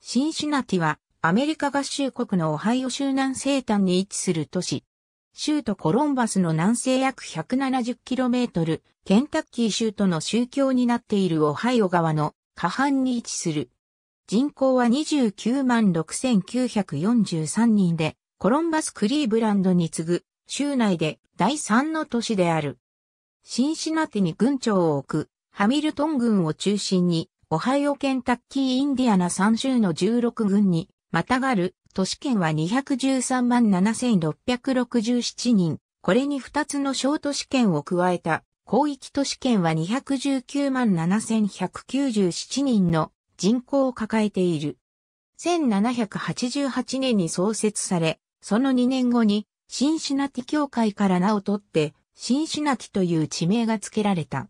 シンシナティはアメリカ合衆国のオハイオ州南西端に位置する都市。州都コロンバスの南西約 170km、ケンタッキー州都の宗教になっているオハイオ川の下半に位置する。人口は29万6943人で、コロンバス・クリーブランドに次ぐ、州内で第3の都市である。シンシナティに軍庁を置く、ハミルトン郡を中心に、オハイオケンタッキーインディアナ3州の16軍に、またがる、都市圏は213万7667人。これに2つの小都市圏を加えた、広域都市圏は219万7197人の人口を抱えている。1788年に創設され、その2年後に、シンシナティ教会から名を取って、シンシナティという地名が付けられた。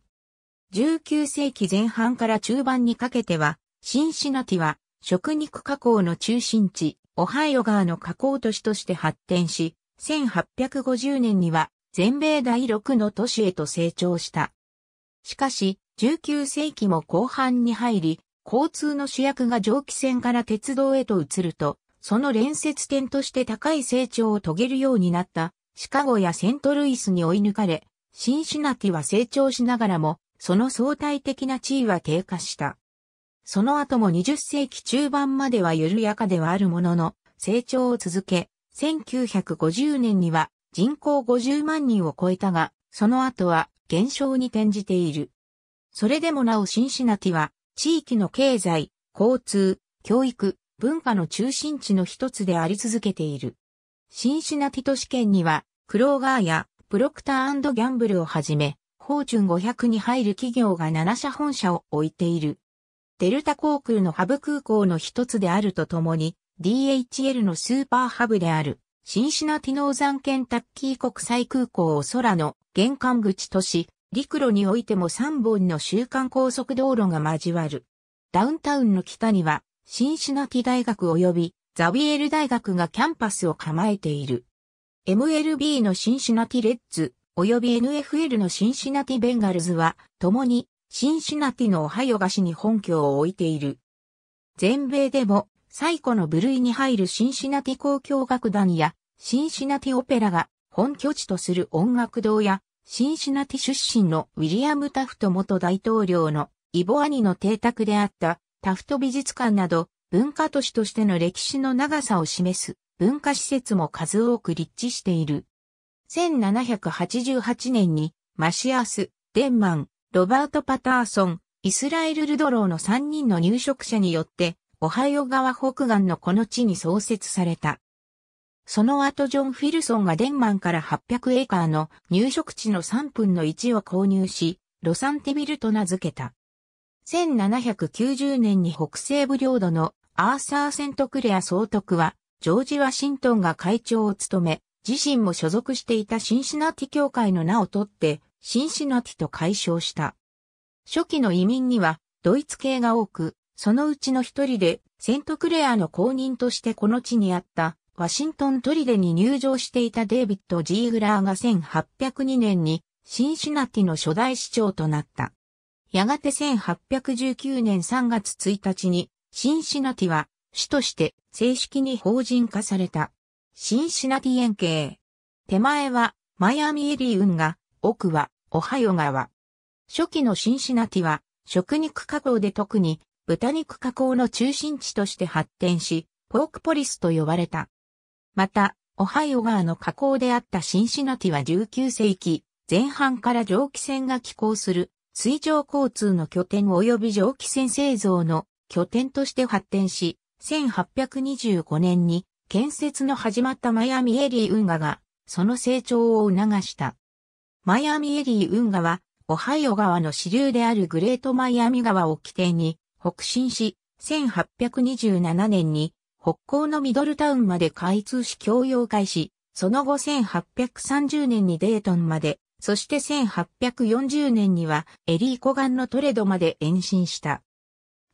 19世紀前半から中盤にかけては、シンシナティは食肉加工の中心地、オハイオ川の加工都市として発展し、1850年には全米第6の都市へと成長した。しかし、19世紀も後半に入り、交通の主役が蒸気船から鉄道へと移ると、その連接点として高い成長を遂げるようになった、シカゴやセントルイスに追い抜かれ、シンシナティは成長しながらも、その相対的な地位は低下した。その後も20世紀中盤までは緩やかではあるものの、成長を続け、1950年には人口50万人を超えたが、その後は減少に転じている。それでもなおシンシナティは、地域の経済、交通、教育、文化の中心地の一つであり続けている。シンシナティ都市圏には、クローガーやプロクターギャンブルをはじめ、フォーチュン500に入る企業が7社本社を置いている。デルタ航空のハブ空港の一つであるとともに、DHL のスーパーハブである、シンシナティノーザンケンタッキー国際空港を空の玄関口とし、陸路においても3本の週間高速道路が交わる。ダウンタウンの北には、シンシナティ大学及びザビエル大学がキャンパスを構えている。MLB のシンシナティレッズ、及び NFL のシンシナティベンガルズは、共に、シンシナティのオハイオ菓子に本拠を置いている。全米でも、最古の部類に入るシンシナティ交響楽団や、シンシナティオペラが本拠地とする音楽堂や、シンシナティ出身のウィリアム・タフト元大統領のイボアニの邸宅であったタフト美術館など文化都市としての歴史の長さを示す文化施設も数多く立地している。1788年にマシアス、デンマン、ロバート・パターソン、イスラエル・ルドローの3人の入植者によって、オハイオ川北岸のこの地に創設された。その後ジョン・フィルソンがデンマンから800エーカーの入植地の3分の1を購入し、ロサンテビルと名付けた。1790年に北西部領土のアーサー・セントクレア総督は、ジョージ・ワシントンが会長を務め、自身も所属していたシンシナティ教会の名を取って、シンシナティと解消した。初期の移民には、ドイツ系が多く、そのうちの一人で、セントクレアの公認としてこの地にあった、ワシントントリデに入場していたデイビッド・ジーグラーが1802年に、シンシナティの初代市長となった。やがて1819年3月1日に、シンシナティは、市として正式に法人化された。シンシナティ円形。手前はマイアミエリー運河、奥はオハヨ川。初期のシンシナティは食肉加工で特に豚肉加工の中心地として発展し、ポークポリスと呼ばれた。また、オハイオ川の河口であったシンシナティは19世紀前半から蒸気船が寄港する水上交通の拠点及び蒸気船製造の拠点として発展し、1825年に建設の始まったマイアミエリー運河が、その成長を促した。マイアミエリー運河は、オハイオ川の支流であるグレートマイアミ川を起点に北進し、1827年に北港のミドルタウンまで開通し共用開始、その後1830年にデートンまで、そして1840年にはエリー湖岸のトレドまで延伸した。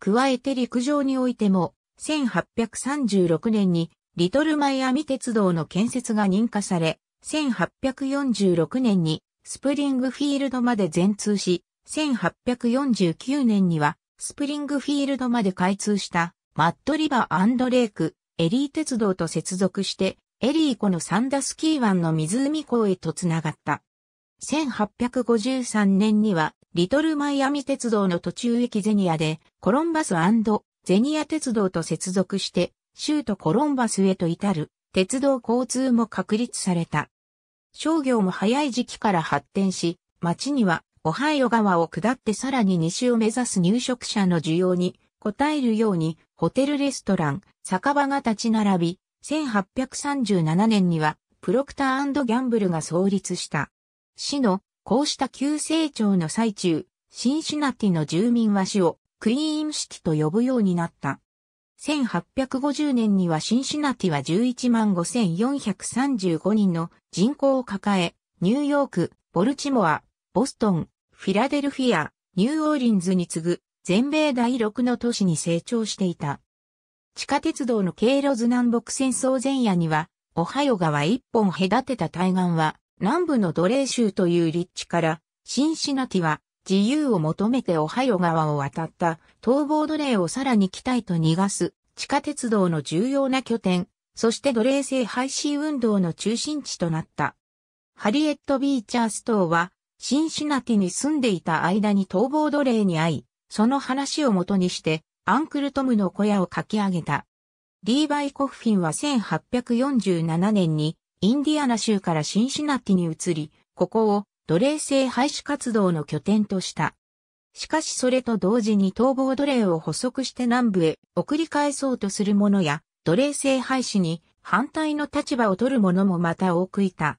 加えて陸上においても、1836年にリトルマイアミ鉄道の建設が認可され、1846年にスプリングフィールドまで全通し、1849年にはスプリングフィールドまで開通したマットリバーレイク、エリー鉄道と接続して、エリー湖のサンダスキー湾の湖港へとつながった。1853年には、リトルマイアミ鉄道の途中駅ゼニアで、コロンバスゼニア鉄道と接続して、州都コロンバスへと至る鉄道交通も確立された。商業も早い時期から発展し、町にはオハイオ川を下ってさらに西を目指す入植者の需要に応えるようにホテルレストラン、酒場が立ち並び、1837年にはプロクターギャンブルが創立した。市のこうした急成長の最中、シンシナティの住民は市をクイーンシティと呼ぶようになった。1850年にはシンシナティは11万5435人の人口を抱え、ニューヨーク、ボルチモア、ボストン、フィラデルフィア、ニューオーリンズに次ぐ全米第6の都市に成長していた。地下鉄道の経路図南北戦争前夜には、オハヨ川一本隔てた対岸は、南部の奴隷州という立地から、シンシナティは自由を求めてオハイオ川を渡った逃亡奴隷をさらに北へと逃がす地下鉄道の重要な拠点、そして奴隷制廃止運動の中心地となった。ハリエット・ビーチャーストーは、シンシナティに住んでいた間に逃亡奴隷に会い、その話をもとにして、アンクルトムの小屋を書き上げた。リーバイ・コフフィンは1847年に、インディアナ州からシンシナティに移り、ここを奴隷制廃止活動の拠点とした。しかしそれと同時に逃亡奴隷を捕捉して南部へ送り返そうとする者や、奴隷制廃止に反対の立場を取る者もまた多くいた。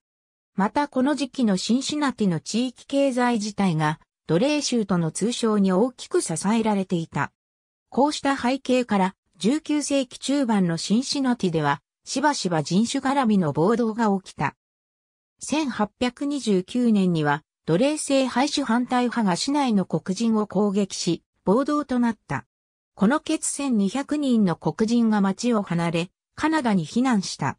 またこの時期のシンシナティの地域経済自体が奴隷州との通称に大きく支えられていた。こうした背景から19世紀中盤のシンシナティではしばしば人種絡みの暴動が起きた。1829年には奴隷制廃止反対派が市内の黒人を攻撃し、暴動となった。この決戦200人の黒人が町を離れ、カナダに避難した。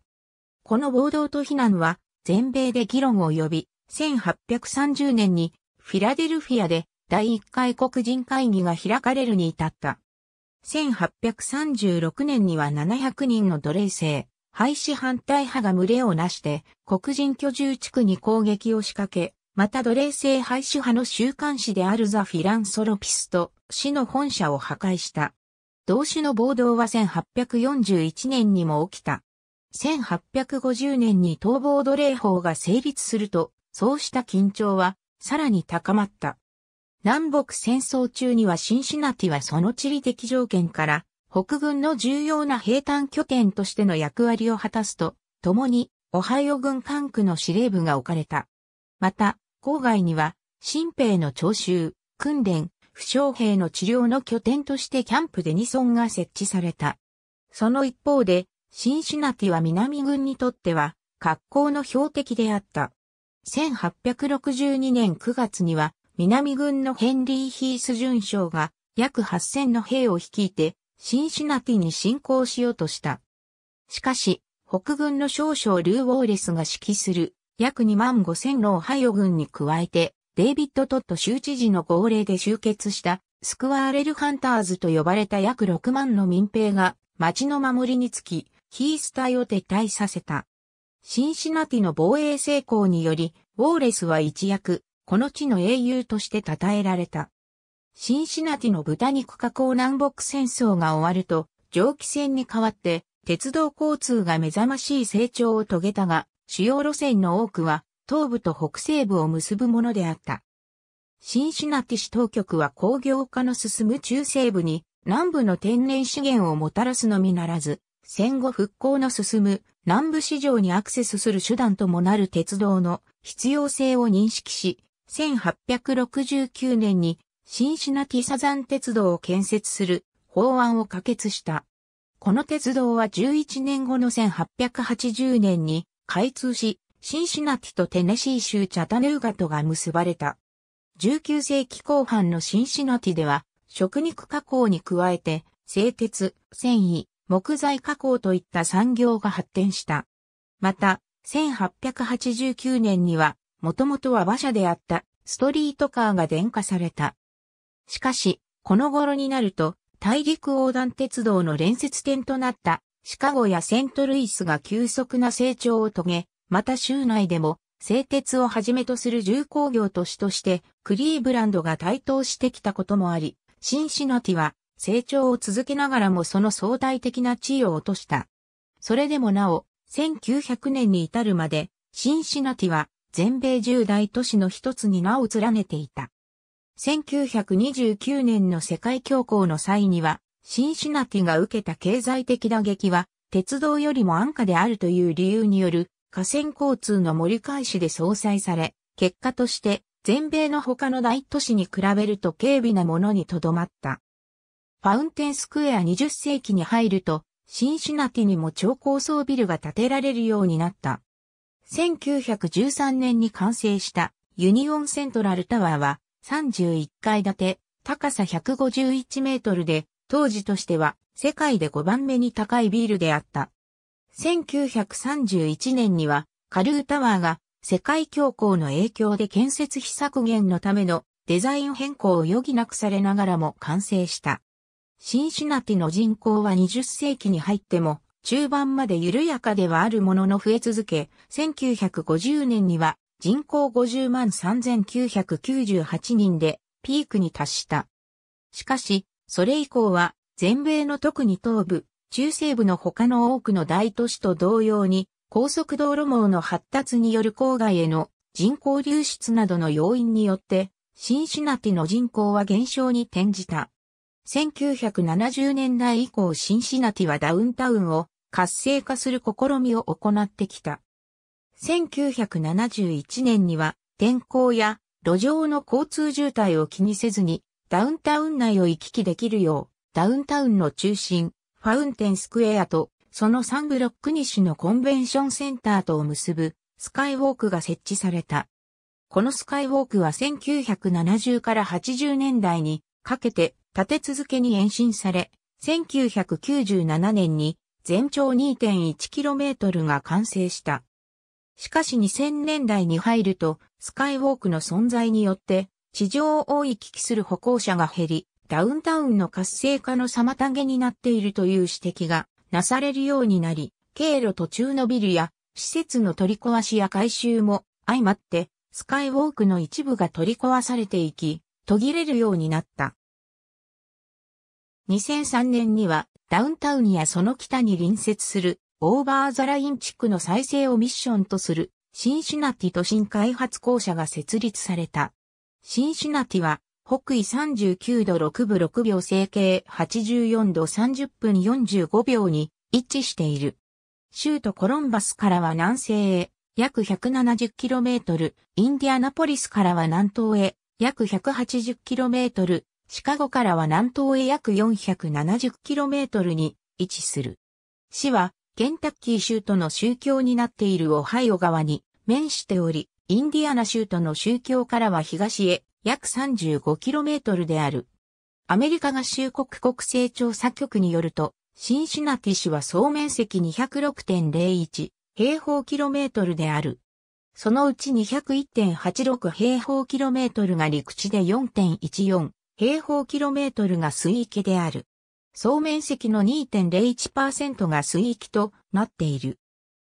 この暴動と避難は、全米で議論を呼び、1830年にフィラデルフィアで第1回黒人会議が開かれるに至った。1836年には700人の奴隷制廃止反対派が群れをなして、黒人居住地区に攻撃を仕掛け、また奴隷制廃止派の週刊誌であるザ・フィランソロピスト、市の本社を破壊した。同種の暴動は1841年にも起きた。1850年に逃亡奴隷法が成立すると、そうした緊張は、さらに高まった。南北戦争中にはシンシナティはその地理的条件から、北軍の重要な兵站拠点としての役割を果たすと、共に、オハイオ軍管区の司令部が置かれた。また、郊外には、新兵の徴収、訓練、負傷兵の治療の拠点としてキャンプデニソンが設置された。その一方で、シンシナティは南軍にとっては、格好の標的であった。1862年9月には、南軍のヘンリー・ヒース准将が、約8000の兵を率いて、シンシナティに侵攻しようとした。しかし、北軍の少々ルー・ウォーレスが指揮する約2万5千ローハオ軍に加えて、デイビッド・トット州知事の号令で集結したスクワーレル・ハンターズと呼ばれた約6万の民兵が町の守りにつき、ヒース隊を撤退させた。シンシナティの防衛成功により、ウォーレスは一躍、この地の英雄として称えられた。シンシナティの豚肉加工南北戦争が終わると、蒸気船に代わって、鉄道交通が目覚ましい成長を遂げたが、主要路線の多くは、東部と北西部を結ぶものであった。シンシナティ市当局は工業化の進む中西部に、南部の天然資源をもたらすのみならず、戦後復興の進む南部市場にアクセスする手段ともなる鉄道の必要性を認識し、1869年にシンシナティサザン鉄道を建設する法案を可決した。この鉄道は11年後の1880年に開通し、シンシナティとテネシー州チャタヌーガとが結ばれた。19世紀後半のシンシナティでは、食肉加工に加えて、製鉄、繊維、木材加工といった産業が発展した。また、1889年には、もともとは馬車であったストリートカーが電化された。しかし、この頃になると、大陸横断鉄道の連接点となったシカゴやセントルイスが急速な成長を遂げ、また州内でも製鉄をはじめとする重工業都市としてクリーブランドが台頭してきたこともあり、シンシナティは成長を続けながらもその相対的な地位を落とした。それでもなお、1900年に至るまで、シンシナティは全米10大都市の一つに名を連ねていた。1929年の世界恐慌の際には、シンシナティが受けた経済的打撃は、鉄道よりも安価であるという理由による河川交通の盛り返しで相殺され、結果として全米の他の大都市に比べると軽微なものにとどまった。ファウンテンスクエア20世紀に入ると、シンシナティにも超高層ビルが建てられるようになった。1913年に完成したユニオンセントラルタワーは31階建て、高さ151メートルで、当時としては世界で5番目に高いビールであった。1931年にはカルータワーが世界恐慌の影響で建設費削減のためのデザイン変更を余儀なくされながらも完成した。シンシナティの人口は20世紀に入っても中盤まで緩やかではあるものの増え続け、1950年には人口50万3998人でピークに達した。しかし、それ以降は全米の特に東部、中西部の他の多くの大都市と同様に高速道路網の発達による郊外への人口流出などの要因によってシンシナティの人口は減少に転じた。1970年代以降シンシナティはダウンタウンを活性化する試みを行ってきた。1971年には天候や路上の交通渋滞を気にせずにダウンタウン内を行き来できるようダウンタウンの中心ファウンテンスクエアとその3ブロック西のコンベンションセンターとを結ぶスカイウォークが設置された。このスカイウォークは1970から80年代にかけて立て続けに延伸され、1997年に全長 2.1km が完成した。しかし2000年代に入ると、スカイウォークの存在によって、地上を行きする歩行者が減り、ダウンタウンの活性化の妨げになっているという指摘がなされるようになり、経路途中のビルや施設の取り壊しや改修も相まって、スカイウォークの一部が取り壊されていき、途切れるようになった。2003年にはダウンタウンやその北に隣接するオーバーザライン地区の再生をミッションとする、シンシナティ都心開発公社が設立された。シンシナティは、北緯39度6分6秒整形84度30分45秒に位置している。州都コロンバスからは南西へ約 170km、インディアナポリスからは南東へ約 180km、シカゴからは南東へ約 470km に位置する。市はケンタッキー州との宗教になっているオハイオ川に面しており、インディアナ州との宗教からは東へ約 35km である。アメリカ合衆国国勢調査局によると、シンシナティ市は総面積206.01平方キロメートルである。そのうち201.86平方キロメートルが陸地で4.14平方キロメートルが水域である。総面積の2.01%が水域となっている。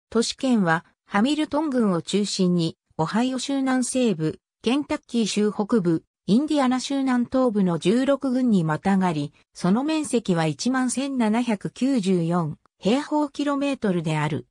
都市圏はハミルトン郡を中心に、オハイオ州南西部、ケンタッキー州北部、インディアナ州南東部の16郡にまたがり、その面積は11,794平方キロメートルである。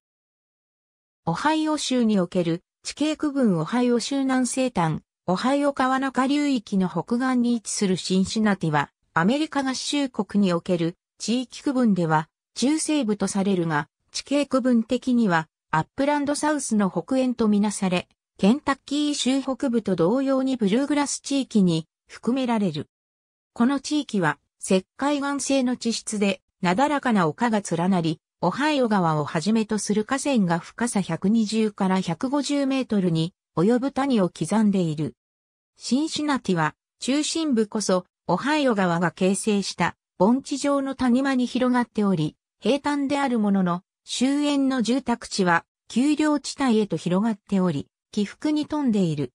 オハイオ州における地形区分オハイオ州南西端、オハイオ川中流域の北岸に位置するシンシナティは、アメリカ合衆国における地域区分では中西部とされるが、地形区分的にはアップランドサウスの北縁とみなされ、ケンタッキー州北部と同様にブルーグラス地域に含められる。この地域は石灰岩性の地質でなだらかな丘が連なり、オハイオ川をはじめとする河川が深さ120から150メートルに及ぶ谷を刻んでいる。シンシナティは中心部こそオハイオ川が形成した盆地上の谷間に広がっており、平坦であるものの、周辺の住宅地は丘陵地帯へと広がっており、起伏に富んでいる。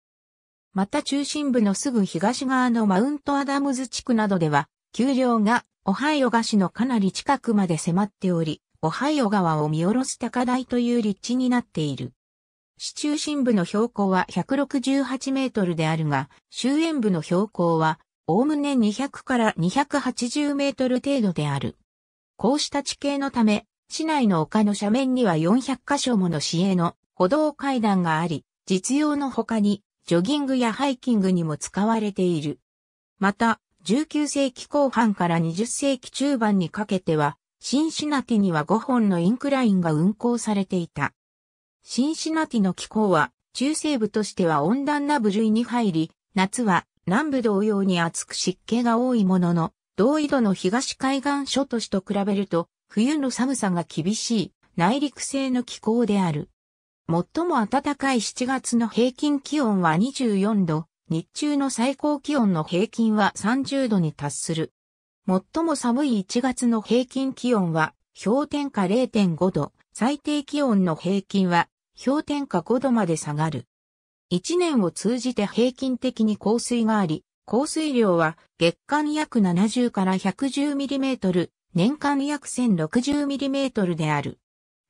また中心部のすぐ東側のマウントアダムズ地区などでは、丘陵がオハイオ河子のかなり近くまで迫っており、オハイオ川を見下ろす高台という立地になっている。市中心部の標高は168メートルであるが、周辺部の標高はおおむね200から280メートル程度である。こうした地形のため、市内の丘の斜面には400箇所もの市営の歩道階段があり、実用の他にジョギングやハイキングにも使われている。また、19世紀後半から20世紀中盤にかけては、シンシナティには5本のインクラインが運行されていた。シンシナティの気候は、中西部としては温暖な部類に入り、夏は南部同様に暑く湿気が多いものの、同緯度の東海岸諸都市と比べると、冬の寒さが厳しい内陸性の気候である。最も暖かい7月の平均気温は24度、日中の最高気温の平均は30度に達する。最も寒い1月の平均気温は氷点下0.5度、最低気温の平均は氷点下5度まで下がる。1年を通じて平均的に降水があり、降水量は月間約70から1 1 0トル、年間約1 0 6 0トルである。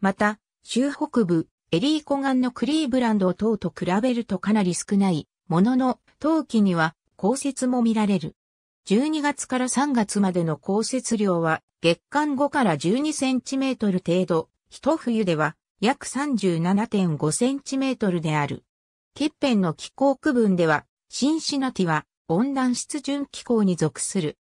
また、州北部、エリー湖岸のクリーブランド等と比べるとかなり少ない、ものの、冬季には降雪も見られる。12月から3月までの降雪量は月間5から12センチメートル程度、一冬では約37.5センチメートルである。欠片の気候区分では、シンシナティは温暖湿潤気候に属する。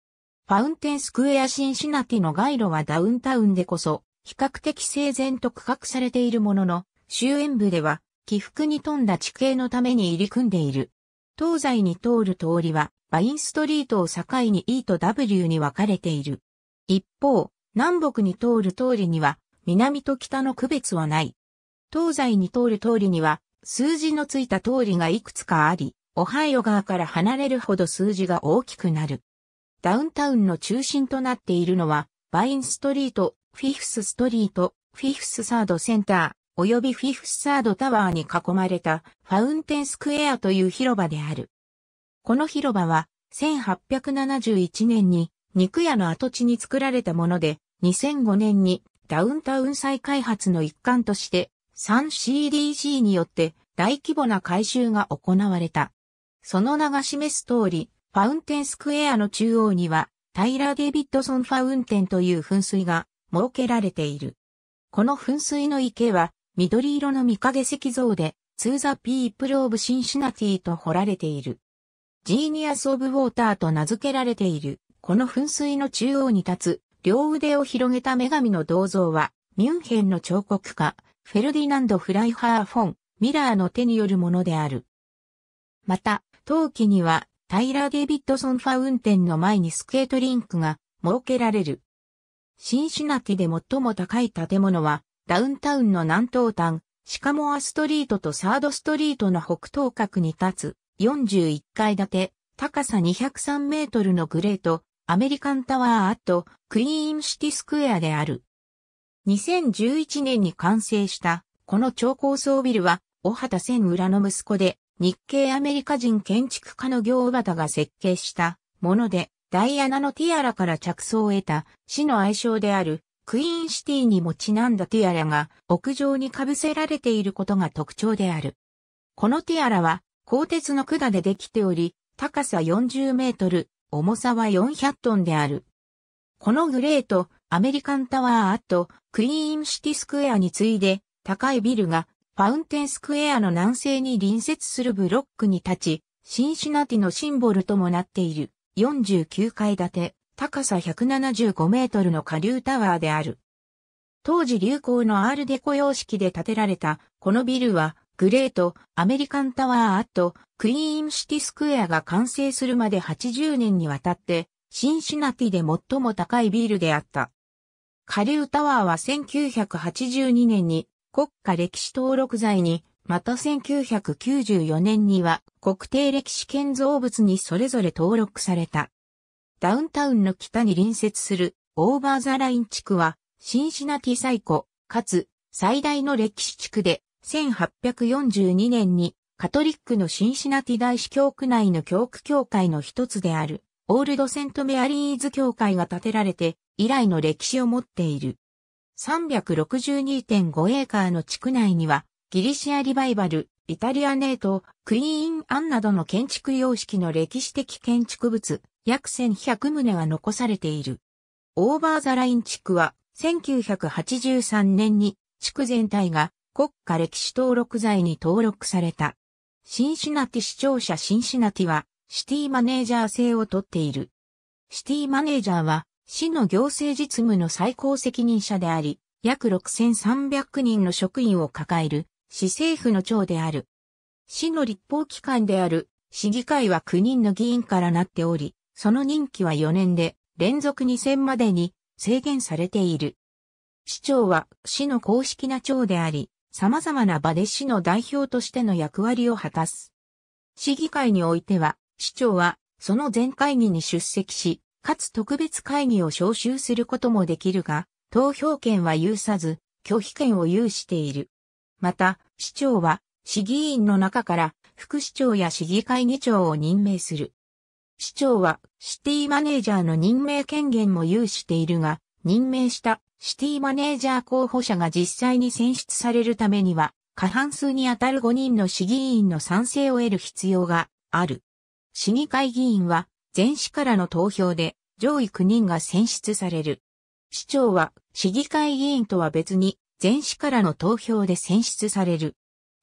ファウンテンスクエアシンシナティの街路はダウンタウンでこそ、比較的整然と区画されているものの、周辺部では、起伏に富んだ地形のために入り組んでいる。東西に通る通りは、バインストリートを境に E と W に分かれている。一方、南北に通る通りには、南と北の区別はない。東西に通る通りには、数字のついた通りがいくつかあり、オハイオ川から離れるほど数字が大きくなる。ダウンタウンの中心となっているのは、バインストリート、フィフスストリート、フィフスサードセンター、及びフィフスサードタワーに囲まれたファウンテンスクエアという広場である。この広場は、1871年に肉屋の跡地に作られたもので、2005年にダウンタウン再開発の一環として3 c d c によって大規模な改修が行われた。その名が示す通り、ファウンテンスクエアの中央には、タイラー・デビッドソン・ファウンテンという噴水が設けられている。この噴水の池は、緑色の見影石像で、ツーザ・ピープル・オブ・シンシナティと彫られている。ジーニアス・オブ・ウォーターと名付けられている、この噴水の中央に立つ、両腕を広げた女神の銅像は、ミュンヘンの彫刻家、フェルディナンド・フライハー・フォン、ミラーの手によるものである。また、陶器には、タイラー・デイビッドソン・ファウンテンの前にスケートリンクが設けられる。新シナテで最も高い建物は、ダウンタウンの南東端、シカモアストリートとサードストリートの北東角に立つ、41階建て、高さ203メートルのグレート、アメリカンタワーアット、クイーンシティスクエアである。2011年に完成した、この超高層ビルは、小畑千浦の息子で、日系アメリカ人建築家の行畑が設計したもので、ダイアナのティアラから着想を得た、市の愛称である、クイーンシティにもちなんだティアラが屋上に被せられていることが特徴である。このティアラは鋼鉄の管でできており、高さ40メートル、重さは400トンである。このグレート、アメリカンタワーアットクイーンシティスクエアに次いで高いビルがファウンテンスクエアの南西に隣接するブロックに立ち、シンシナティのシンボルともなっている49階建て高さ175メートルの下流タワーである。当時流行のアールデコ様式で建てられたこのビルはグレートアメリカンタワーアットクイーンシティスクエアが完成するまで80年にわたってシンシナティで最も高いビルであった。下流タワーは1982年に国家歴史登録財に、また1994年には国定歴史建造物にそれぞれ登録された。ダウンタウンの北に隣接するオーバーザライン地区はシンシナティ最古、かつ最大の歴史地区で1842年にカトリックのシンシナティ大司教区内の教区教会の一つである。オールドセントメアリーズ教会が建てられて以来の歴史を持っている。362.5エーカーの地区内には、ギリシアリバイバル、イタリアネート、クイーンアンなどの建築様式の歴史的建築物、約1100棟が残されている。オーバーザライン地区は、1983年に地区全体が国家歴史登録財に登録された。シンシナティ市庁舎シンシナティはシティマネージャー制をとっている。シティマネージャーは、市の行政実務の最高責任者であり、約6300人の職員を抱える、市政府の長である。市の立法機関である、市議会は9人の議員からなっており、その任期は4年で、連続2 0までに制限されている。市長は市の公式な長であり、様々な場で市の代表としての役割を果たす。市議会においては、市長は、その全会議に出席し、かつ特別会議を招集することもできるが、投票権は有さず、拒否権を有している。また、市長は、市議員の中から、副市長や市議会議長を任命する。市長は、シティマネージャーの任命権限も有しているが、任命したシティマネージャー候補者が実際に選出されるためには、過半数にあたる5人の市議員の賛成を得る必要がある。市議会議員は全市からの投票で上位9人が選出される。市長は市議会議員とは別に全市からの投票で選出される。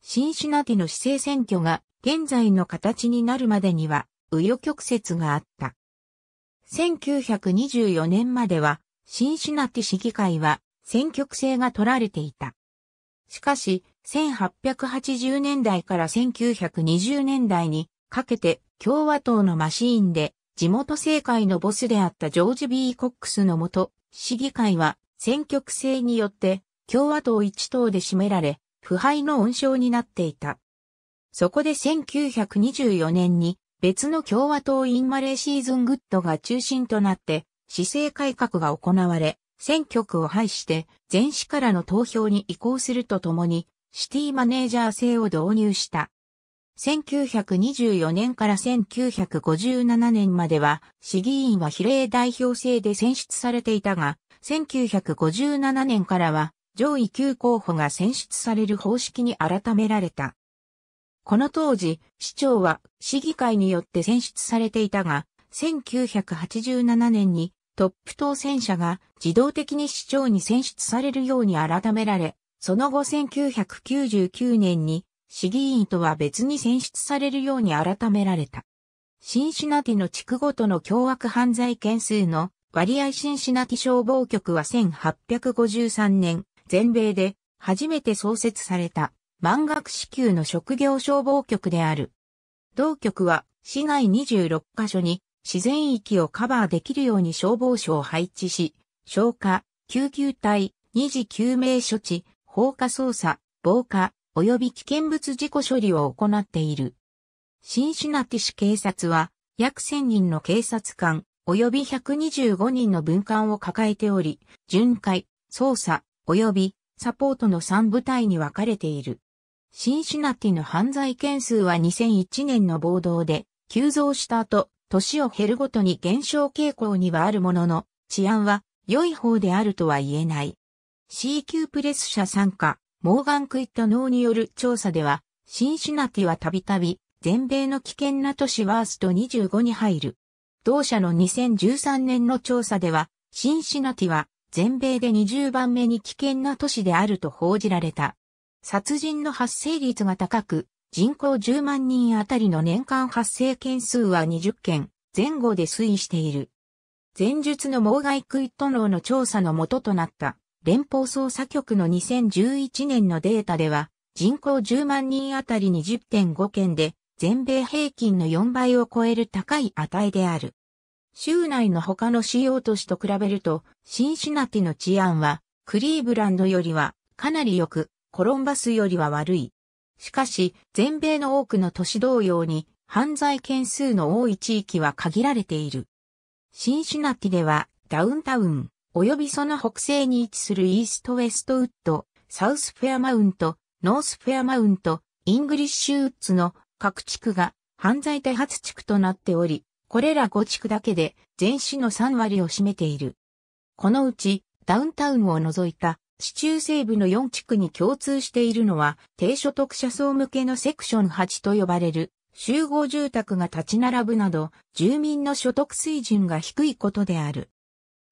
新シナティの市政選挙が現在の形になるまでには紆余曲折があった。1924年までは新シナティ市議会は選挙区制が取られていた。しかし、1880年代から1920年代にかけて共和党のマシーンで地元政界のボスであったジョージ・ B・ コックスのもと、市議会は選挙区制によって共和党一党で占められ、腐敗の温床になっていた。そこで1924年に別の共和党インマレーシーズングッドが中心となって市政改革が行われ、選挙区を廃して全市からの投票に移行するとともにシティマネージャー制を導入した。1924年から1957年までは、市議員は比例代表制で選出されていたが、1957年からは、上位9候補が選出される方式に改められた。この当時、市長は市議会によって選出されていたが、1987年にトップ当選者が自動的に市長に選出されるように改められ、その後1999年に市議員とは別に選出されるように改められた。シンシナティの地区ごとの凶悪犯罪件数の割合シンシナティ消防局は1853年、全米で初めて創設された満額支給の職業消防局である。同局は市内26カ所に自然域をカバーできるように消防署を配置し、消火、救急隊、二次救命処置、放火捜査、防火、及び危険物事故処理を行っている。シンシナティ市警察は約1000人の警察官及び125人の分官を抱えており、巡回、捜査及びサポートの3部隊に分かれている。シンシナティの犯罪件数は2001年の暴動で急増した後、年を減るごとに減少傾向にはあるものの、治安は良い方であるとは言えない。C 級プレス社参加、モーガン・クイット脳による調査では、シンシナティはたびたび、全米の危険な都市ワースト25に入る。同社の2013年の調査では、シンシナティは全米で20番目に危険な都市であると報じられた。殺人の発生率が高く、人口10万人あたりの年間発生件数は20件前後で推移している。前述の妨害クイット脳の調査の元となった連邦捜査局の2011年のデータでは、人口10万人あたりに10.5件で、全米平均の4倍を超える高い値である。州内の他の主要都市と比べると、シンシナティの治安は、クリーブランドよりはかなり良く、コロンバスよりは悪い。しかし、全米の多くの都市同様に、犯罪件数の多い地域は限られている。シンシナティでは、ダウンタウン、及びその北西に位置するイーストウェストウッド、サウスフェアマウント、ノースフェアマウント、イングリッシュウッズの各地区が犯罪多発地区となっており、これら5地区だけで全市の3割を占めている。このうちダウンタウンを除いた市中西部の4地区に共通しているのは低所得者層向けのセクション8と呼ばれる集合住宅が立ち並ぶなど住民の所得水準が低いことである。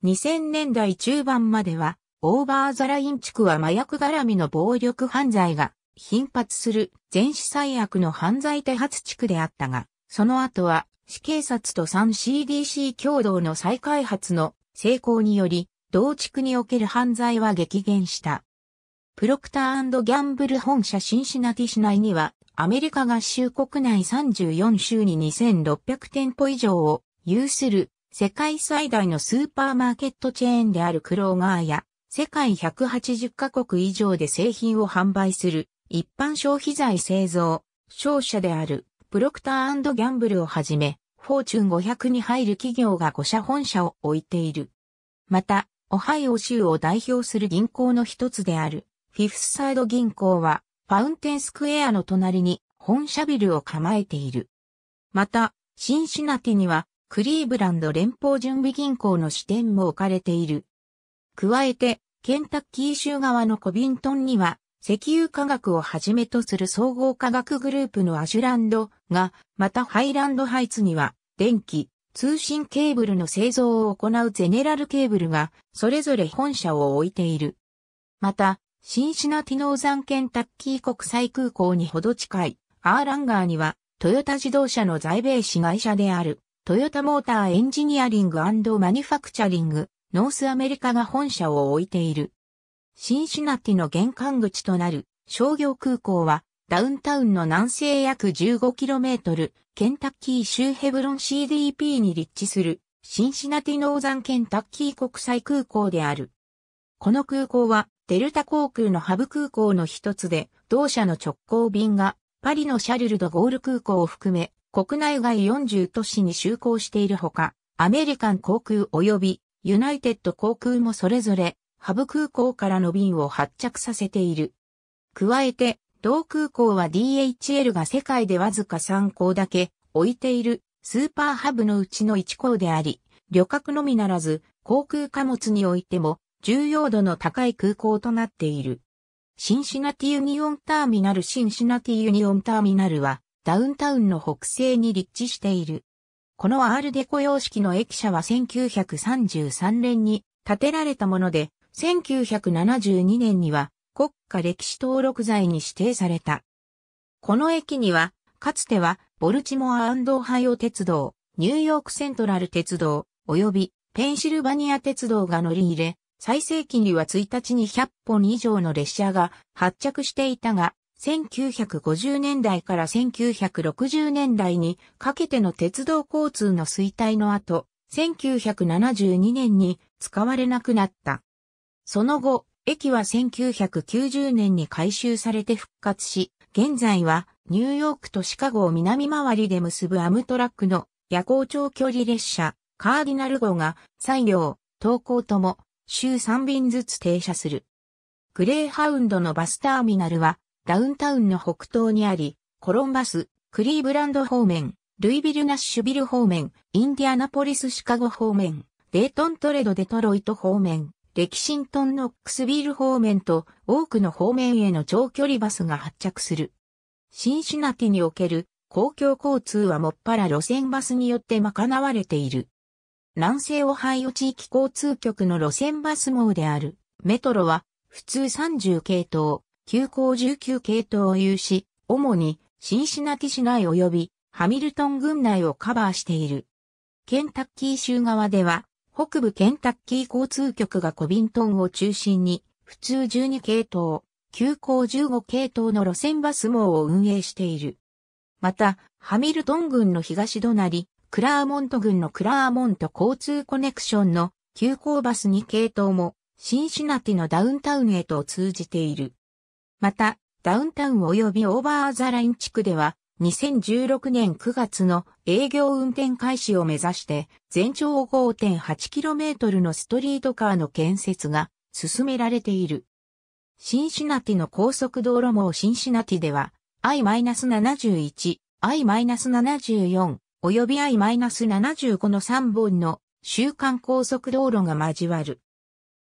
2000年代中盤までは、オーバーザライン地区は麻薬絡みの暴力犯罪が頻発する全市最悪の犯罪手発地区であったが、その後は市警察と 3CDC 共同の再開発の成功により、同地区における犯罪は激減した。プロクターギャンブル本社シンシナティ市内には、アメリカ合衆国内34州に2600店舗以上を有する世界最大のスーパーマーケットチェーンであるクローガーや、世界180カ国以上で製品を販売する一般消費財製造、商社であるプロクターギャンブルをはじめ、フォーチュン500に入る企業が5社本社を置いている。また、オハイオ州を代表する銀行の一つである、フィフスサイド銀行は、ファウンテンスクエアの隣に本社ビルを構えている。また、シンシナティには、クリーブランド連邦準備銀行の支店も置かれている。加えて、ケンタッキー州側のコビントンには、石油化学をはじめとする総合化学グループのアシュランドが、またハイランドハイツには、電気、通信ケーブルの製造を行うゼネラルケーブルが、それぞれ本社を置いている。また、シンシナティノーザンケンタッキー国際空港にほど近い、アーランガーには、トヨタ自動車の在米市会社である。トヨタモーターエンジニアリングマニュファクチャリング、ノースアメリカが本社を置いている。シンシナティの玄関口となる商業空港は、ダウンタウンの南西約 15km、ケンタッキー州ヘブロン CDP に立地する、シンシナティノーザンケンタッキー国際空港である。この空港は、デルタ航空のハブ空港の一つで、同社の直行便が、パリのシャルル・ド・ゴール空港を含め、国内外40都市に就航しているほか、アメリカン航空及びユナイテッド航空もそれぞれハブ空港からの便を発着させている。加えて、同空港は DHL が世界でわずか3校だけ置いているスーパーハブのうちの1校であり、旅客のみならず航空貨物においても重要度の高い空港となっている。シンシナティユニオンターミナルシンシナティユニオンターミナルはダウンタウンの北西に立地している。このアールデコ様式の駅舎は1933年に建てられたもので、1972年には国家歴史登録財に指定された。この駅には、かつてはボルチモアハイオ鉄道、ニューヨークセントラル鉄道、及びペンシルバニア鉄道が乗り入れ、最盛期には1日に100本以上の列車が発着していたが、1950年代から1960年代にかけての鉄道交通の衰退の後、1972年に使われなくなった。その後、駅は1990年に改修されて復活し、現在はニューヨークとシカゴを南回りで結ぶアムトラックの夜行長距離列車、カーディナル号が、採用、東港とも、週3便ずつ停車する。グレーハウンドのバスターミナルは、ダウンタウンの北東にあり、コロンバス、クリーブランド方面、ルイビル・ナッシュビル方面、インディアナポリス・シカゴ方面、デイトン・トレド・デトロイト方面、レキシントン・ノックスビール方面と多くの方面への長距離バスが発着する。シンシナティにおける公共交通はもっぱら路線バスによって賄われている。南西オハイオ地域交通局の路線バス網であるメトロは普通30系統、急行19系統を有し、主にシンシナティ市内及びハミルトン郡内をカバーしている。ケンタッキー州側では、北部ケンタッキー交通局がコビントンを中心に、普通12系統、急行15系統の路線バス網を運営している。また、ハミルトン郡の東隣、クラーモント郡のクラーモント交通コネクションの急行バス2系統も、シンシナティのダウンタウンへと通じている。また、ダウンタウン及びオーバーザライン地区では、2016年9月の営業運転開始を目指して、全長 5.8km のストリートカーの建設が進められている。シンシナティの高速道路網シンシナティでは、I-71、I-74、及び I-75 の3本の週間高速道路が交わる。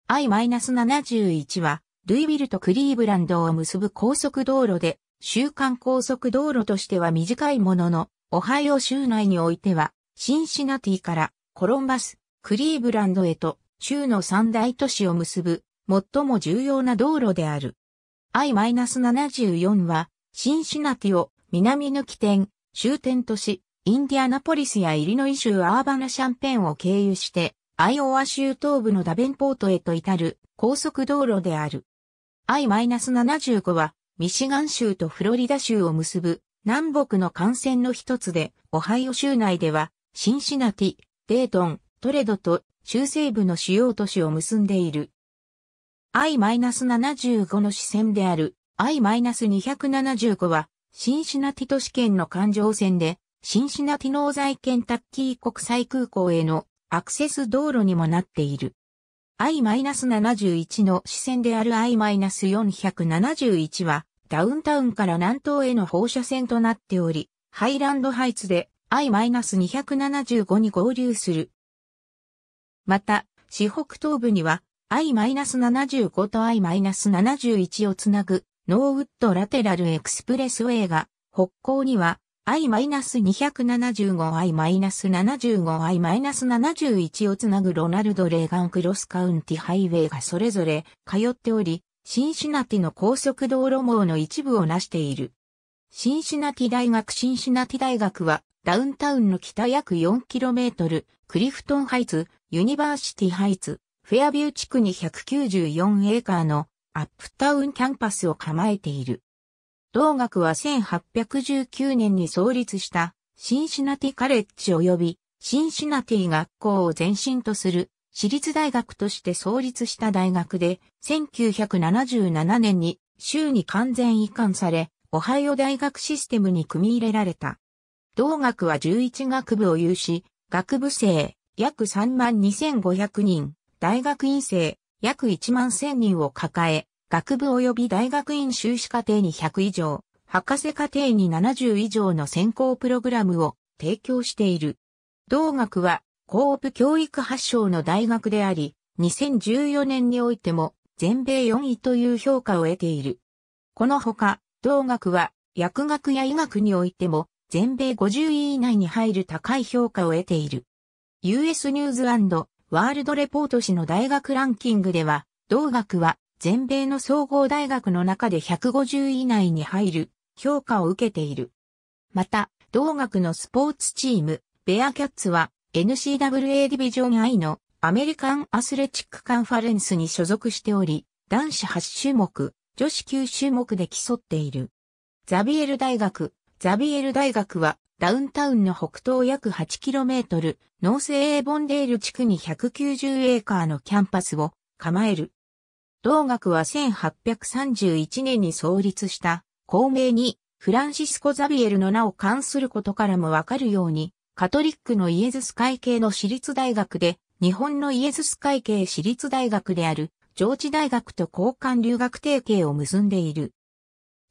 I-71 はルイビルとクリーブランドを結ぶ高速道路で、週間高速道路としては短いものの、オハイオ州内においては、シンシナティからコロンバス、クリーブランドへと、州の三大都市を結ぶ、最も重要な道路である。I-74 は、シンシナティを南抜き点、終点とし、インディアナポリスやイリノイ州アーバナシャンペーンを経由して、アイオワ州東部のダベンポートへと至る高速道路である。I-75 は、ミシガン州とフロリダ州を結ぶ南北の幹線の一つで、オハイオ州内では、シンシナティ、デートン、トレドと州西部の主要都市を結んでいる。I-75 の支線である I-275 は、シンシナティ都市圏の環状線で、シンシナティ農在ケンタッキー国際空港へのアクセス道路にもなっている。I-71 の視線である I-471 は、ダウンタウンから南東への放射線となっており、ハイランドハイツで I-275 に合流する。また、四北東部には I-75 と I-71 をつなぐノーウッドラテラルエクスプレスウェイが、北港には I-275I-75I-71 をつなぐロナルド・レーガン・クロスカウンティ・ハイウェイがそれぞれ通っており、シンシナティの高速道路網の一部を成している。シンシナティ大学シンシナティ大学は、ダウンタウンの北約 4km、クリフトンハイツ、ユニバーシティハイツ、フェアビュー地区に194エーカーのアップタウンキャンパスを構えている。同学は1819年に創立したシンシナティカレッジ及びシンシナティ学校を前身とする私立大学として創立した大学で1977年に州に完全移管され、オハイオ大学システムに組み入れられた。同学は11学部を有し、学部生約3万2500人、大学院生約1万1000人を抱え、学部及び大学院修士課程に100以上、博士課程に70以上の専攻プログラムを提供している。同学は、コープ教育発祥の大学であり、2014年においても全米4位という評価を得ている。このほか、同学は薬学や医学においても全米50位以内に入る高い評価を得ている。US ニューズワールドレポート氏の大学ランキングでは、同学は全米の総合大学の中で150位以内に入る評価を受けている。また、同学のスポーツチーム、ベアキャッツは n c w a ディビジョン I のアメリカンアスレチックカンファレンスに所属しており、男子8種目、女子9種目で競っている。ザビエル大学、ザビエル大学はダウンタウンの北東約 8km、ノースエーボンデール地区に190エーカーのキャンパスを構える同学は1831年に創立した公明にフランシスコ・ザビエルの名を冠することからもわかるように、カトリックのイエズス会系の私立大学で、日本のイエズス会系私立大学である、上智大学と交換留学提携を結んでいる。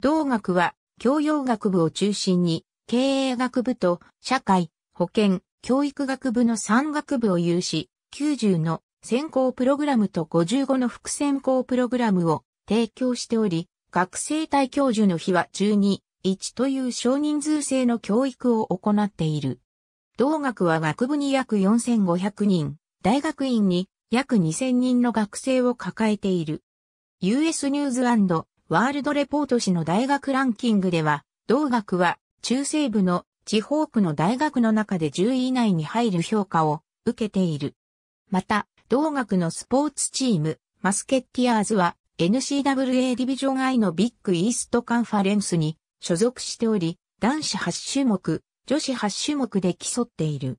同学は、教養学部を中心に、経営学部と社会、保健、教育学部の3学部を有し、90の専攻プログラムと55の副選考プログラムを提供しており、学生対教授の日は12、1という少人数制の教育を行っている。同学は学部に約4500人、大学院に約2000人の学生を抱えている。US ニューズワールドレポート誌の大学ランキングでは、同学は中西部の地方区の大学の中で10位以内に入る評価を受けている。また、同学のスポーツチーム、マスケッティアーズは n c w a ディビジョン I のビッグイーストカンファレンスに所属しており、男子8種目、女子8種目で競っている。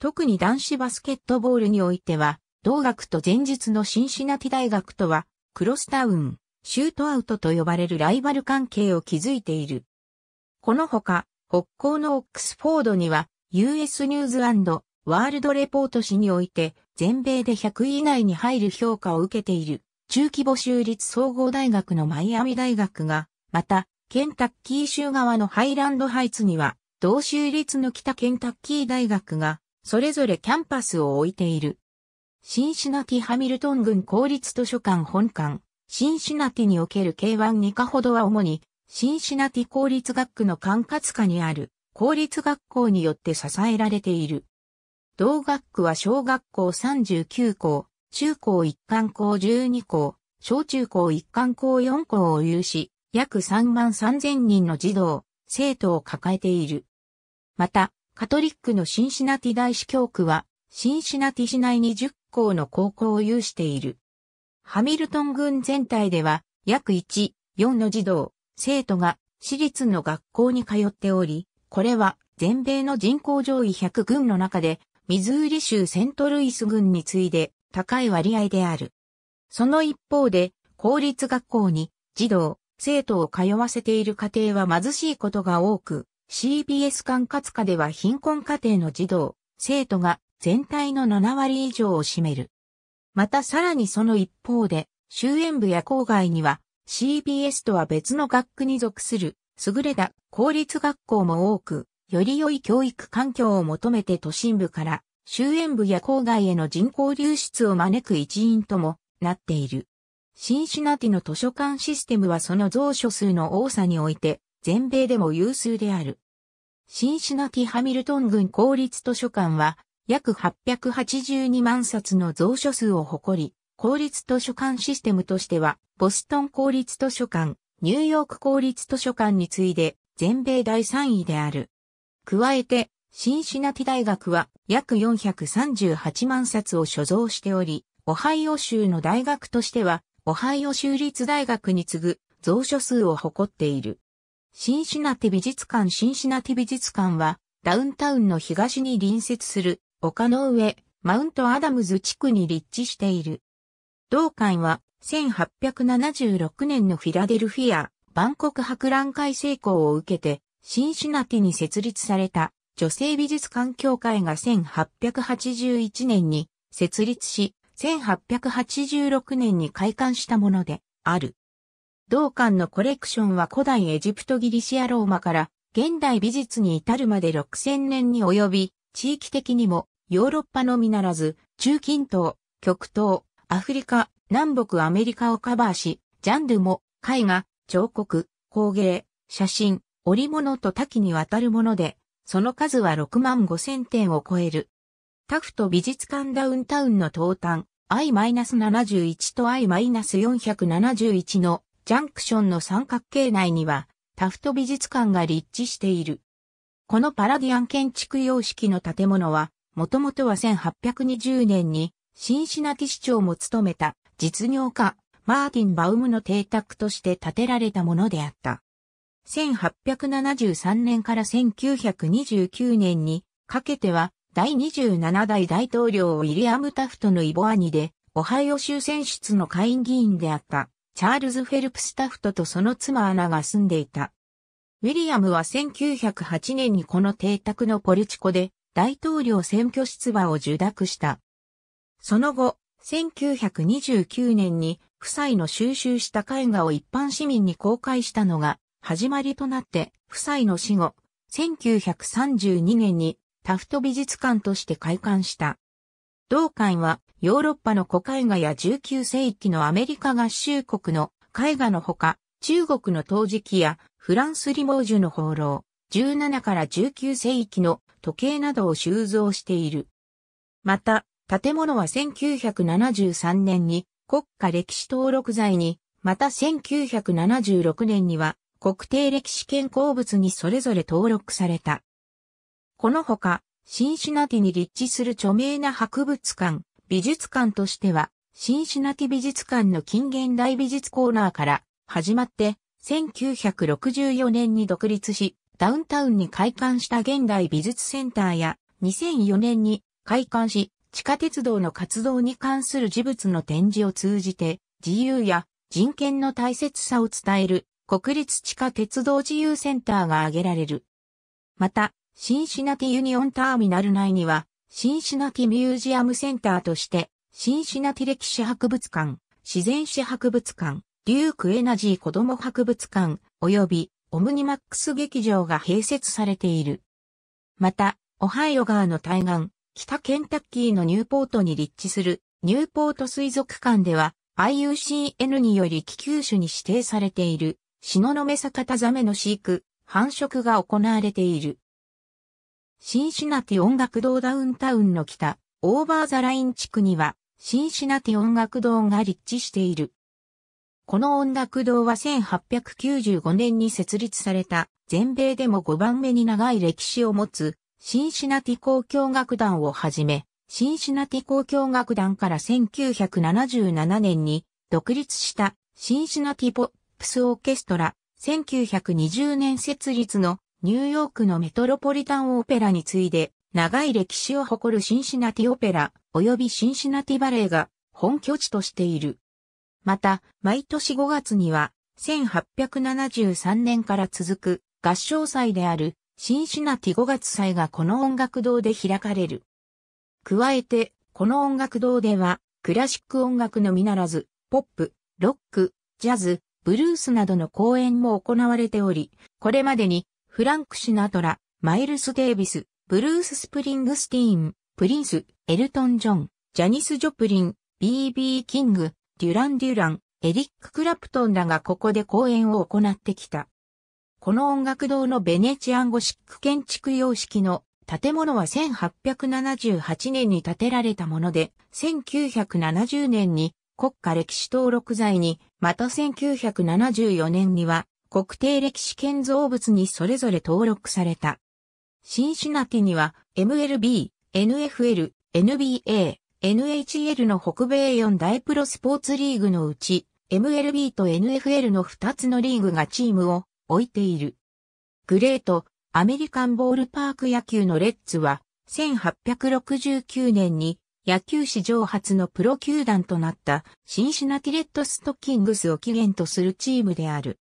特に男子バスケットボールにおいては、同学と前日のシンシナティ大学とは、クロスタウン、シュートアウトと呼ばれるライバル関係を築いている。このほか、北高のオックスフォードには、US ニューズワールドレポート誌において、全米で100位以内に入る評価を受けている中規模州立総合大学のマイアミ大学が、また、ケンタッキー州側のハイランドハイツには、同州立の北ケンタッキー大学が、それぞれキャンパスを置いている。シンシナティハミルトン郡公立図書館本館、シンシナティにおける K1 2課ほどは主に、シンシナティ公立学区の管轄下にある、公立学校によって支えられている。同学区は小学校39校、中高一貫校12校、小中高一貫校4校を有し、約3万3000人の児童、生徒を抱えている。また、カトリックのシンシナティ大司教区は、シンシナティ市内に10校の高校を有している。ハミルトン郡全体では、約1、4の児童、生徒が私立の学校に通っており、これは全米の人口上位100群の中でミズーリ州セントルイス郡に次いで高い割合である。その一方で、公立学校に児童、生徒を通わせている家庭は貧しいことが多く、CBS 管轄下では貧困家庭の児童、生徒が全体の7割以上を占める。またさらにその一方で、周辺部や郊外には CBS とは別の学区に属する優れた公立学校も多く、より良い教育環境を求めて都心部から周辺部や郊外への人口流出を招く一因ともなっている。シンシナティの図書館システムはその蔵書数の多さにおいて全米でも有数である。シンシナティハミルトン郡公立図書館は約882万冊の蔵書数を誇り、公立図書館システムとしては、ボストン公立図書館、ニューヨーク公立図書館に次いで全米第3位である。加えて、シンシナティ大学は約438万冊を所蔵しており、オハイオ州の大学としては、オハイオ州立大学に次ぐ蔵書数を誇っている。シンシナティ美術館シンシナティ美術館は、ダウンタウンの東に隣接する丘の上、マウントアダムズ地区に立地している。同館は1876年のフィラデルフィア、万国博覧会成功を受けてシンシナティに設立された女性美術館協会が1881年に設立し、1886年に開館したものである。同館のコレクションは古代エジプトギリシアローマから現代美術に至るまで6000年に及び、地域的にもヨーロッパのみならず、中近東、極東、アフリカ、南北アメリカをカバーし、ジャンルも絵画、彫刻、工芸、写真、織物と多岐にわたるもので、その数は6万5千点を超える。タフト美術館ダウンタウンの東端、I-71 と I-471 のジャンクションの三角形内には、タフト美術館が立地している。このパラディアン建築様式の建物は、もともとは1820年に、シンシナティ市長も務めた実業家、マーティン・バウムの邸宅として建てられたものであった。1873年から1929年にかけては第27代大統領ウィリアム・タフトのイボアニで、オハイオ州選出の下院議員であったチャールズ・フェルプス・タフトとその妻アナが住んでいた。ウィリアムは1908年にこの邸宅のポルチコで大統領選挙出馬を受諾した。その後、1929年に夫妻の収集した絵画を一般市民に公開したのが始まりとなって、夫妻の死後、1932年にタフト美術館として開館した。同館はヨーロッパの古絵画や19世紀のアメリカ合衆国の絵画のほか、中国の陶磁器やフランスリモージュの放浪、17から19世紀の時計などを収蔵している。また、建物は1973年に国家歴史登録財に、また1976年には国定歴史健康物にそれぞれ登録された。このほか、シンシナティに立地する著名な博物館、美術館としては、シンシナティ美術館の近現代美術コーナーから始まって、1964年に独立し、ダウンタウンに開館した現代美術センターや、2004年に開館し、地下鉄道の活動に関する事物の展示を通じて、自由や人権の大切さを伝える国立地下鉄道自由センターが挙げられる。また、シンシナティユニオンターミナル内には、シンシナティミュージアムセンターとして、シンシナティ歴史博物館、自然史博物館、デュークエナジー子供博物館、及びオムニマックス劇場が併設されている。また、オハイオ川の対岸、北ケンタッキーのニューポートに立地するニューポート水族館では IUCN により気球種に指定されているシノノメサカタザメの飼育、繁殖が行われている。シンシナティ音楽堂ダウンタウンの北、オーバーザライン地区には、シンシナティ音楽堂が立地している。この音楽堂は1895年に設立された、全米でも5番目に長い歴史を持つ、シンシナティ交響楽団をはじめ、シンシナティ交響楽団から1977年に独立したシンシナティポプスオーケストラ、1920年設立のニューヨークのメトロポリタンオペラに次いで長い歴史を誇るシンシナティオペラ及びシンシナティバレーが本拠地としている。また、毎年5月には1873年から続く合唱祭であるシンシナティ5月祭がこの音楽堂で開かれる。加えて、この音楽堂ではクラシック音楽のみならず、ポップ、ロック、ジャズ、ブルースなどの公演も行われており、これまでにフランク・シナトラ、マイルス・デイビス、ブルース・スプリングスティーン、プリンス、エルトン・ジョン、ジャニス・ジョプリン、BB・ キング、デュラン・デュラン、エリック・クラプトンらがここで公演を行ってきた。この音楽堂のベネチアンゴシック建築様式の建物は1878年に建てられたもので、1970年に国家歴史登録財にまた1974年には国定歴史建造物にそれぞれ登録された。シンシナティには MLB、NFL、NBA、NHL の北米4大プロスポーツリーグのうち MLB と NFL の2つのリーグがチームを置いている。グレート、アメリカンボールパーク野球のレッツは1869年に野球史上初のプロ球団となったシンシナティレッドストッキングスを起源とするチームである。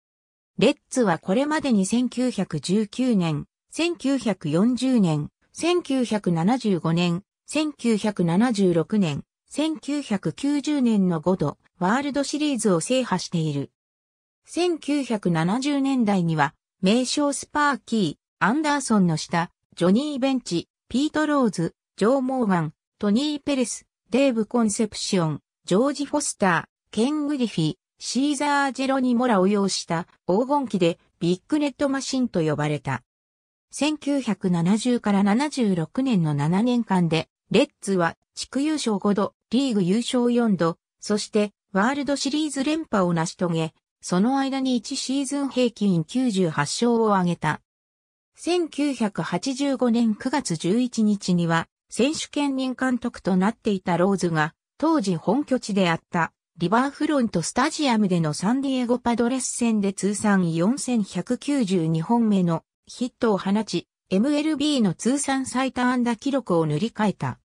レッツはこれまでに1919年、1940年、1975年、1976年、1990年の5度、ワールドシリーズを制覇している。1970年代には、名称スパーキー、アンダーソンの下、ジョニー・ベンチ、ピート・ローズ、ジョー・モーガン、トニー・ペレス、デーブ・コンセプション、ジョージ・フォスター、ケン・グリフィ、シーザー・ジェロニモラを用した黄金期でビッグネットマシンと呼ばれた。1970から76年の7年間で、レッツは地区優勝5度、リーグ優勝4度、そしてワールドシリーズ連覇を成し遂げ、その間に1シーズン平均98勝を挙げた。1985年9月11日には選手兼任監督となっていたローズが、当時本拠地であったリバーフロントスタジアムでのサンディエゴパドレス戦で通算4192本目のヒットを放ち、MLB の通算最多安打記録を塗り替えた。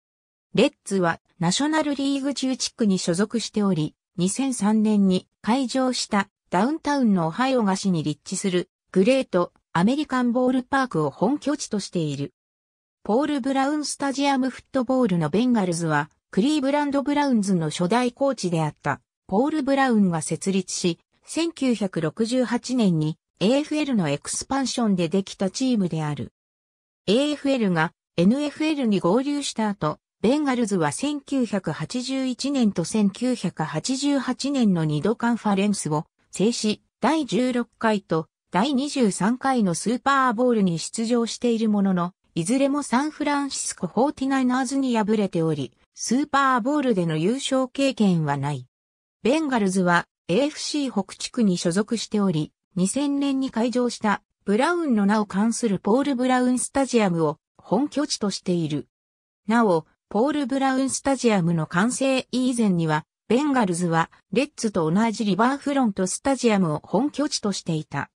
レッツはナショナルリーグ中地区に所属しており、2003年に開場したダウンタウンのオハイオ菓子に立地するグレートアメリカンボールパークを本拠地としている。ポール・ブラウン・スタジアムフットボールのベンガルズは、クリーブランド・ブラウンズの初代コーチであった、ポール・ブラウンが設立し、1968年に AFL のエクスパンションでできたチームである。AFL が NFL に合流した後、ベンガルズは1981年と1988年の2度カンファレンスを制し、第16回と第23回のスーパーボールに出場しているものの、いずれもサンフランシスコ 49ers に敗れており、スーパーボールでの優勝経験はない。ベンガルズは AFC 北地区に所属しており、2000年に開場したブラウンの名を冠するポール・ブラウン・スタジアムを本拠地としている。なお、ポール・ブラウン・スタジアムの完成以前には、ベンガルズはレッツと同じリバーフロントスタジアムを本拠地としていた。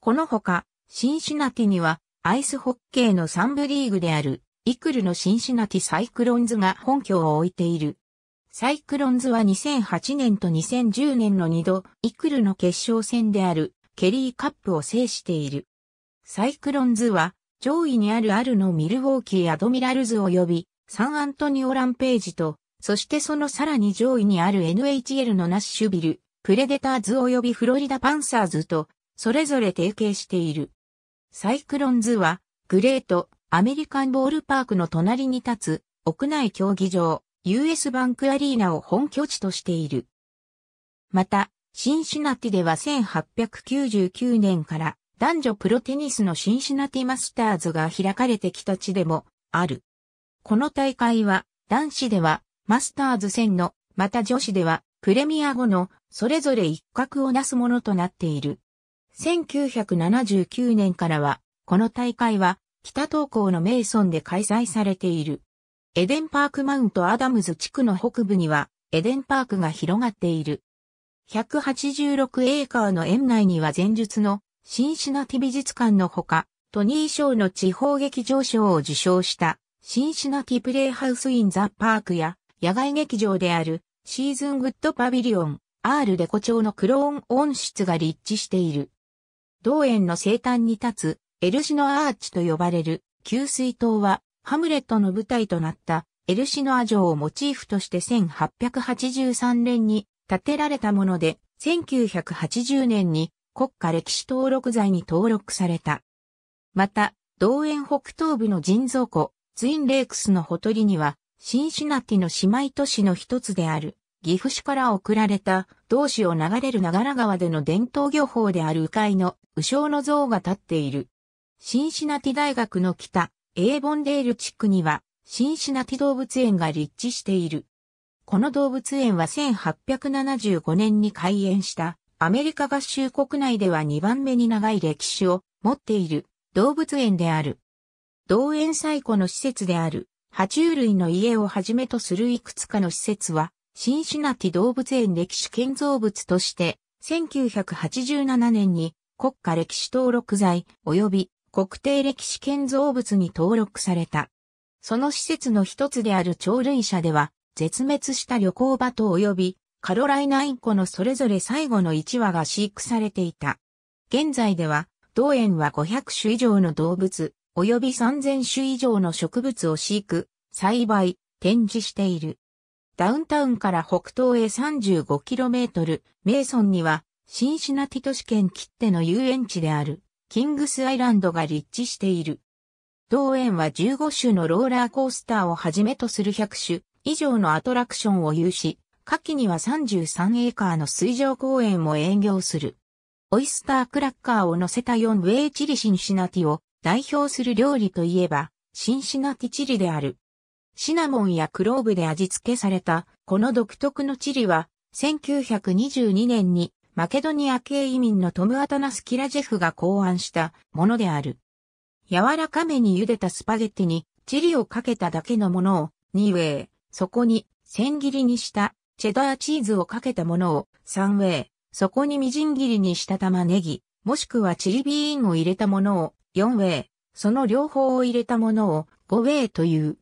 このほか、シンシナティにはアイスホッケーの3部リーグである、イクルのシンシナティサイクロンズが本拠を置いている。サイクロンズは2008年と2010年の2度、イクルの決勝戦である、ケリーカップを制している。サイクロンズは、上位にあるあるのミルウォーキーアドミラルズ及び、サンアントニオランページと、そしてそのさらに上位にある NHL のナッシュビル、プレデターズ及びフロリダパンサーズと、それぞれ提携している。サイクロンズは、グレート、アメリカンボールパークの隣に立つ、屋内競技場、US バンクアリーナを本拠地としている。また、シンシナティでは1899年から男女プロテニスのシンシナティマスターズが開かれてきた地でもある。この大会は男子ではマスターズ1000の、また女子ではプレミア後のそれぞれ一角をなすものとなっている。1979年からは、この大会は、北東港のメイソンで開催されている。エデンパークマウントアダムズ地区の北部には、エデンパークが広がっている。186エーカーの園内には前述のシンシナティ美術館のほか、トニー賞の地方劇場賞を受賞したシンシナティプレイハウスインザパークや野外劇場であるシーズングッドパビリオン、アールデコ調のクローン音質が立地している。道園の生誕に立つ、エルシノアーチと呼ばれる、給水塔は、ハムレットの舞台となった、エルシノア城をモチーフとして1883年に建てられたもので、1980年に国家歴史登録財に登録された。また、道園北東部の人造湖、ツインレイクスのほとりには、シンシナティの姉妹都市の一つである、岐阜市から送られた、同市を流れる長良川での伝統漁法である鵜飼の鵜匠の像が立っている。シンシナティ大学の北、エーボンデール地区には、シンシナティ動物園が立地している。この動物園は1875年に開園したアメリカ合衆国内では2番目に長い歴史を持っている動物園である。動園最古の施設である爬虫類の家をはじめとするいくつかの施設はシンシナティ動物園歴史建造物として、1987年に国家歴史登録財及び国定歴史建造物に登録された。その施設の一つである鳥類舎では、絶滅した旅行場と及びカロライナインコのそれぞれ最後の1羽が飼育されていた。現在では、同園は500種以上の動物、及び3000種以上の植物を飼育、栽培、展示している。ダウンタウンから北東へ 35km、メイソンには、シンシナティ都市圏切手の遊園地である、キングスアイランドが立地している。同園は15種のローラーコースターをはじめとする100種以上のアトラクションを有し、夏季には33エーカーの水上公園も営業する。オイスタークラッカーを乗せた4ウェイチリシンシナティを代表する料理といえば、シンシナティチリである。シナモンやクローブで味付けされた、この独特のチリは、1922年にマケドニア系移民のトム・アタナス・キラジェフが考案したものである。柔らかめに茹でたスパゲッティにチリをかけただけのものを2ウェイ、そこに千切りにしたチェダーチーズをかけたものを3ウェイ、そこにみじん切りにした玉ねぎ、もしくはチリビーンを入れたものを4ウェイ、その両方を入れたものを5ウェイという。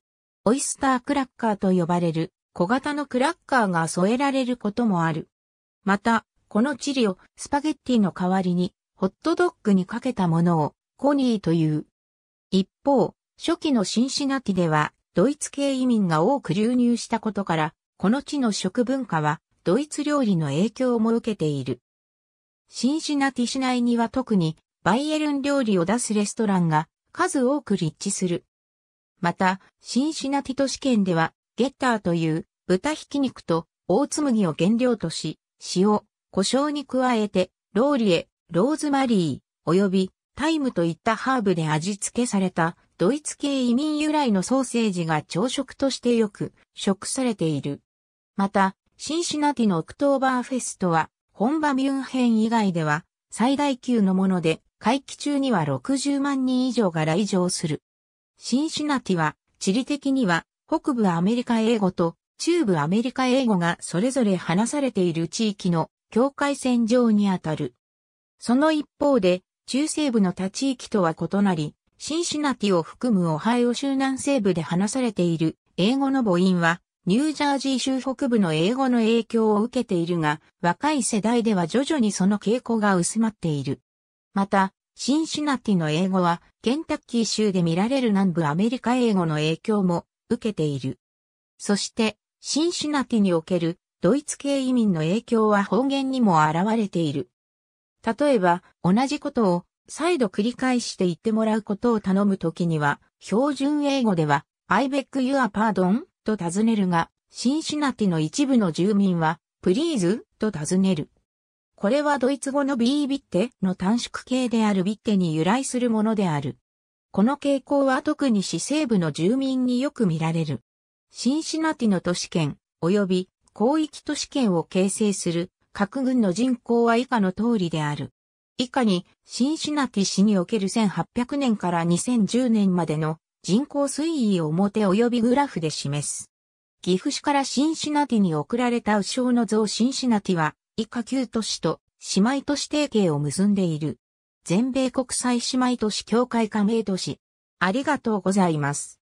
オイスタークラッカーと呼ばれる小型のクラッカーが添えられることもある。また、このチリをスパゲッティの代わりにホットドッグにかけたものをコニーという。一方、初期のシンシナティではドイツ系移民が多く流入したことから、この地の食文化はドイツ料理の影響も受けている。シンシナティ市内には特にバイエルン料理を出すレストランが数多く立地する。また、シンシナティ都市圏では、ゲッターという豚ひき肉と大紬を原料とし、塩、胡椒に加えて、ローリエ、ローズマリー、およびタイムといったハーブで味付けされたドイツ系移民由来のソーセージが朝食としてよく食されている。また、シンシナティのオクトーバーフェストは、本場ミュンヘン以外では最大級のもので、会期中には60万人以上が来場する。シンシナティは、地理的には、北部アメリカ英語と中部アメリカ英語がそれぞれ話されている地域の境界線上にあたる。その一方で、中西部の他地域とは異なり、シンシナティを含むオハイオ州南西部で話されている英語の母音は、ニュージャージー州北部の英語の影響を受けているが、若い世代では徐々にその傾向が薄まっている。また、シンシナティの英語は、ケンタッキー州で見られる南部アメリカ英語の影響も受けている。そして、シンシナティにおけるドイツ系移民の影響は方言にも現れている。例えば、同じことを再度繰り返して言ってもらうことを頼むときには、標準英語では、I beg your pardon と尋ねるが、シンシナティの一部の住民は、プリーズと尋ねる。これはドイツ語のビービッテの短縮形であるビッテに由来するものである。この傾向は特に市西部の住民によく見られる。シンシナティの都市圏、及び広域都市圏を形成する各軍の人口は以下の通りである。以下に、シンシナティ市における1800年から2010年までの人口推移を表及びグラフで示す。岐阜市からシンシナティに送られた右将の像シンシナティは、以下旧都市と姉妹都市提携を結んでいる。全米国際姉妹都市協会加盟都市。ありがとうございます。